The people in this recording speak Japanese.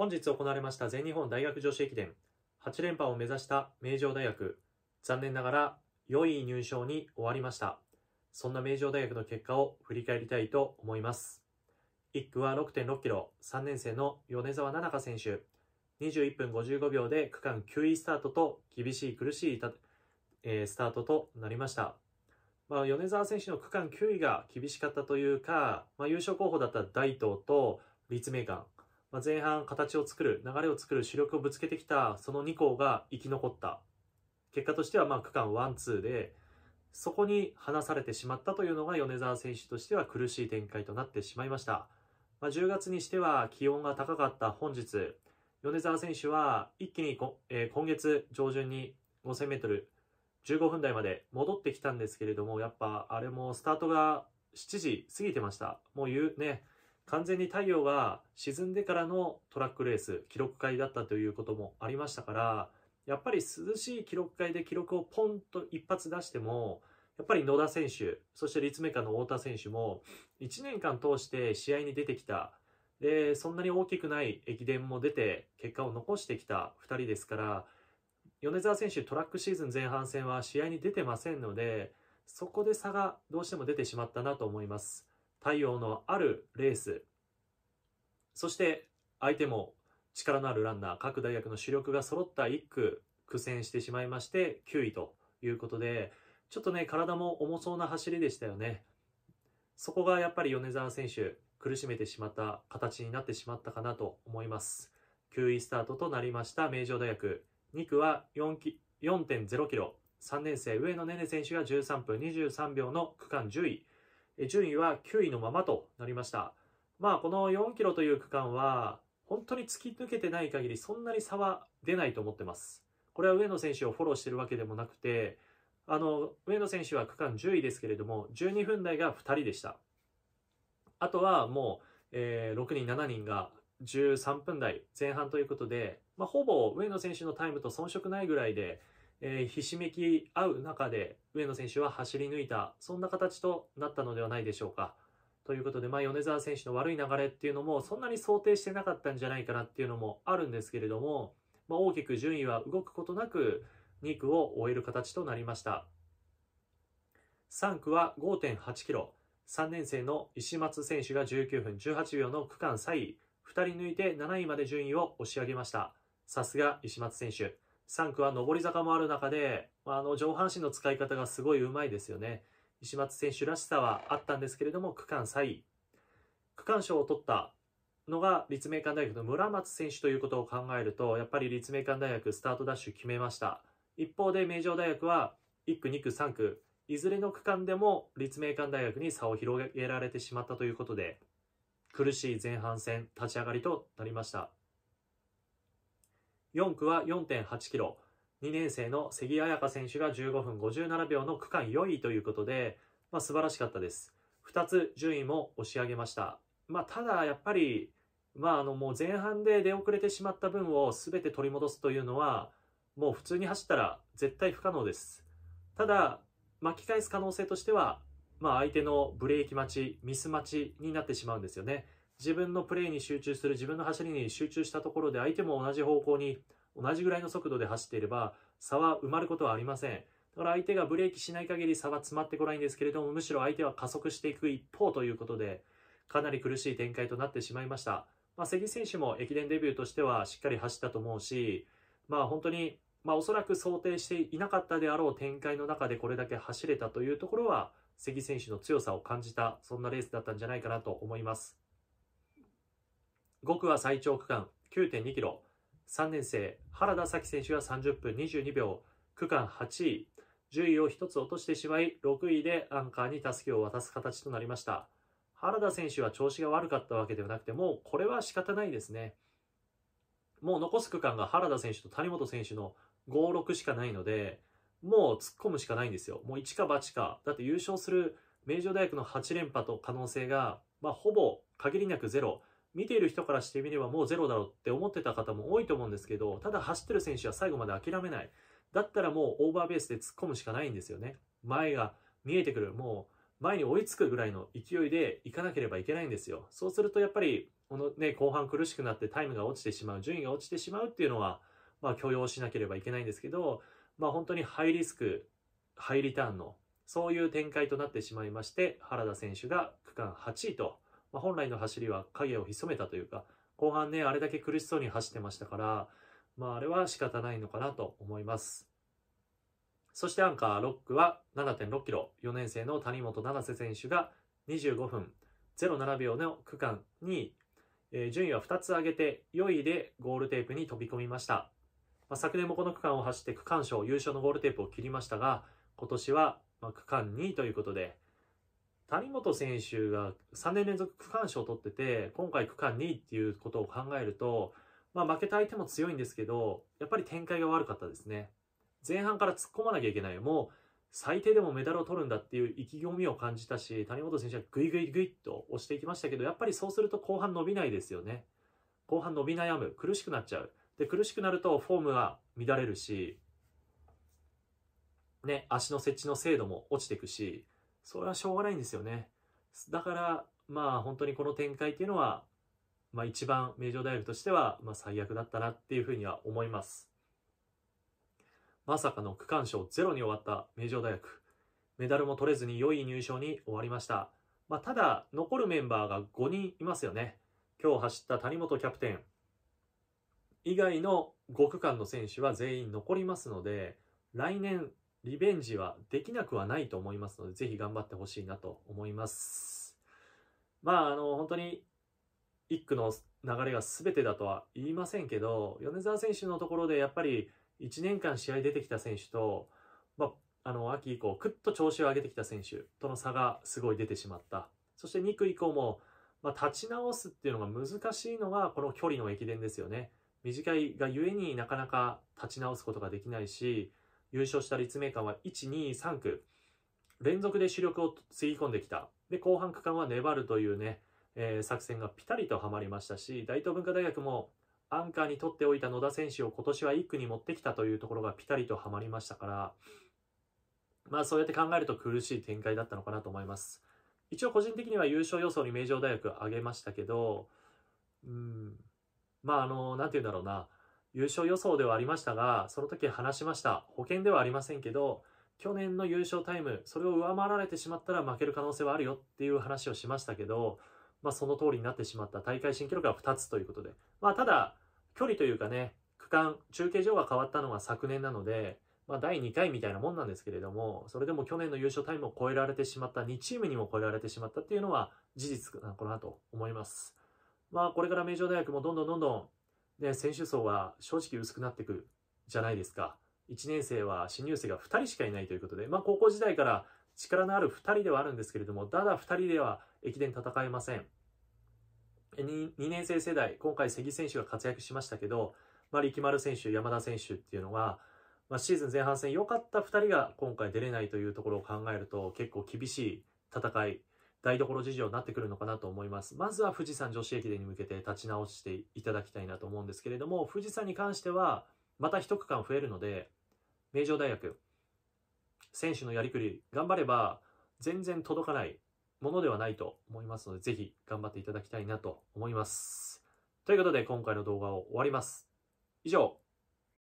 本日行われました全日本大学女子駅伝8連覇を目指した名城大学残念ながら4位入賞に終わりましたそんな名城大学の結果を振り返りたいと思います1区は6.6キロ3年生の米澤菜々香選手21分55秒で区間9位スタートと厳しい苦しい、えー、スタートとなりました、まあ、米澤選手の区間9位が厳しかったというか、まあ、優勝候補だった大東と立命館まあ、前半形を作る、流れを作る主力をぶつけてきたその2校が生き残った。結果としてはまあ区間ツーで、そこに離されてしまったというのが米沢選手としては苦しい展開となってしまいました。まあ、10月にしては気温が高かった本日、米沢選手は一気にえー、今月上旬に5000メートル15分台まで戻ってきたんですけれども、やっぱあれもスタートが7時過ぎてました。もう言うね、完全に太陽が沈んでからのトラックレース、記録会だったということもありましたから、やっぱり涼しい記録会で記録をポンと一発出しても、やっぱり野田選手、そして立命館の太田選手も、1年間通して試合に出てきた、で、そんなに大きくない駅伝も出て、結果を残してきた2人ですから、米沢選手、トラックシーズン前半戦は試合に出てませんので、そこで差がどうしても出てしまったなと思います。太陽のあるレースそして相手も力のあるランナー各大学の主力が揃った1区苦戦してしまいまして9位ということでちょっとね体も重そうな走りでしたよねそこがやっぱり米沢選手苦しめてしまった形になってしまったかなと思います9位スタートとなりました名城大学2区は4 4.0キロ3年生上野寧々選手が13分23秒の区間10位順位は9位のままとなりました。まあ、この4キロという区間は、本当に突き抜けてない限り、そんなに差は出ないと思ってます。これは上野選手をフォローしてるわけでもなくて、あの、上野選手は区間10位ですけれども、12分台が2人でした。あとはもう、えー、6人、7人が13分台前半ということで、まあ、ほぼ上野選手のタイムと遜色ないぐらいで、えー、ひしめき合う中で上野選手は走り抜いた、そんな形となったのではないでしょうか。ということで、まあ、米沢選手の悪い流れっていうのも、そんなに想定してなかったんじゃないかなっていうのもあるんですけれども、まあ、大きく順位は動くことなく、2区を終える形となりました。3区は5.8キロ。3年生の石松選手が19分18秒の区間3位。2人抜いて7位まで順位を押し上げました。さすが石松選手。3区は上り坂もある中で、あの上半身の使い方がすごい上手いですよね。石松選手らしさはあったんですけれども、区間3位。区間賞を取ったのが立命館大学の村松選手ということを考えると、やっぱり立命館大学スタートダッシュ決めました。一方で名城大学は1区、2区、3区、いずれの区間でも立命館大学に差を広げられてしまったということで、苦しい前半戦立ち上がりとなりました。4区は 4.8km。2年生の関彩香選手が15分57秒の区間4位ということで、まあ、素晴らしかったです。2つ順位も押し上げました。まあ、ただ、やっぱり、まあ、あの、もう前半で出遅れてしまった分を全て取り戻すというのは、もう普通に走ったら絶対不可能です。ただ、巻き返す可能性としては、まあ、相手のブレーキ待ち、ミス待ちになってしまうんですよね。自分のプレーに集中する、自分の走りに集中したところで相手も同じ方向に、同じぐらいの速度で走っていれば、差は埋まることはありません。だから相手がブレーキしない限り差は詰まってこないんですけれども、むしろ相手は加速していく一方ということで、かなり苦しい展開となってしまいました。まあ、関選手も駅伝デビューとしてはしっかり走ったと思うし、まあ本当に、まあおそらく想定していなかったであろう展開の中でこれだけ走れたというところは、関選手の強さを感じた、そんなレースだったんじゃないかなと思います。5区は最長区間9.2キロ。3年生、原田咲選手が30分22秒。区間8位。順位を1つ落としてしまい、6位でアンカーにたすきを渡す形となりました。原田選手は調子が悪かったわけではなくて、もうこれは仕方ないですね。もう残す区間が原田選手と谷本選手の5、6しかないので、もう突っ込むしかないんですよ。もう一か八か。だって優勝する名城大学の8連覇と可能性が、まあ、ほぼ限りなくゼロ。見ている人からしてみればもうゼロだろうって思ってた方も多いと思うんですけど、ただ走ってる選手は最後まで諦めない。だったらもうオーバーベースで突っ込むしかないんですよね。前が見えてくる、もう前に追いつくぐらいの勢いでいかなければいけないんですよ。そうするとやっぱり、このね、後半苦しくなってタイムが落ちてしまう、順位が落ちてしまうっていうのは、まあ許容しなければいけないんですけど、まあ本当にハイリスク、ハイリターンの、そういう展開となってしまいまして、原田選手が区間8位と、まあ、本来の走りは影を潜めたというか、後半ね、あれだけ苦しそうに走ってましたから、まあ、あれは仕方ないのかなと思います。そしてアンカー6区は7.6キロ、4年生の谷本七瀬選手が25分07秒の区間2位、えー、順位は2つ上げて4位でゴールテープに飛び込みました。まあ、昨年もこの区間を走って区間賞優勝のゴールテープを切りましたが、今年はま区間2位ということで、谷本選手が3年連続区間賞を取ってて、今回区間2位っていうことを考えると、まあ負けた相手も強いんですけど、やっぱり展開が悪かったですね。前半から突っ込まなきゃいけない。もう最低でもメダルを取るんだっていう意気込みを感じたし、谷本選手はぐいぐいぐいっと押していきましたけど、やっぱりそうすると後半伸びないですよね。後半伸び悩む。苦しくなっちゃう。で、苦しくなるとフォームが乱れるし、ね、足の設置の精度も落ちていくし、それはしょうがないんですよね。だから、まあ本当にこの展開っていうのは、まあ一番名城大学としては、まあ最悪だったなっていうふうには思います。まさかの区間賞ゼロに終わった名城大学。メダルも取れずに良い入賞に終わりました。まあ、ただ、残るメンバーが5人いますよね。今日走った谷本キャプテン以外の5区間の選手は全員残りますので、来年リベンジはできなくはないと思いますので、ぜひ頑張ってほしいなと思います。まあ、あの、本当に、1区の流れが全てだとは言いませんけど、米沢選手のところでやっぱり1年間試合出てきた選手と、まあ、あの、秋以降、くっと調子を上げてきた選手との差がすごい出てしまった。そして2区以降も、まあ、立ち直すっていうのが難しいのが、この距離の駅伝ですよね。短いがゆえになかなか立ち直すことができないし、優勝した立命館は1、2、3区、連続で主力をつぎ込んできた。で、後半区間は粘るというね、えー、作戦がピタリとはまりましたし、大東文化大学もアンカーに取っておいた野田選手を今年は1区に持ってきたというところがピタリとはまりましたから、まあそうやって考えると苦しい展開だったのかなと思います。一応個人的には優勝予想に名城大学挙げましたけど、うん、まああの、なんて言うんだろうな、優勝予想ではありましたが、その時話しました。保険ではありませんけど、去年の優勝タイム、それを上回られてしまったら負ける可能性はあるよっていう話をしましたけど、まあその通りになってしまった大会新記録が2つということで。まあただ、距離というかね、区間、中継所が変わったのは昨年なので、まあ第2回みたいなもんなんですけれども、それでも去年の優勝タイムを超えられてしまった、2チームにも超えられてしまったっていうのは事実なのかなと思います。まあこれから名城大学もどんどんどんどんで、選手層は正直薄くなってくるじゃないですか。1年生は新入生が2人しかいないということで、まあ、高校時代から力のある2人ではあるんですけれども、ただ2人では駅伝戦えません。2, 2年生世代、今回関選手が活躍しましたけど、まあ、力丸選手、山田選手っていうのは、まあ、シーズン前半戦良かった2人が今回出れないというところを考えると結構厳しい戦い台所事情になってくるのかなと思います。まずは富士山女子駅伝に向けて立ち直していただきたいなと思うんですけれども、富士山に関しては、また一区間増えるので、名城大学、選手のやりくり、頑張れば全然届かないものではないと思いますので、ぜひ頑張っていただきたいなと思います。ということで、今回の動画を終わります。以上、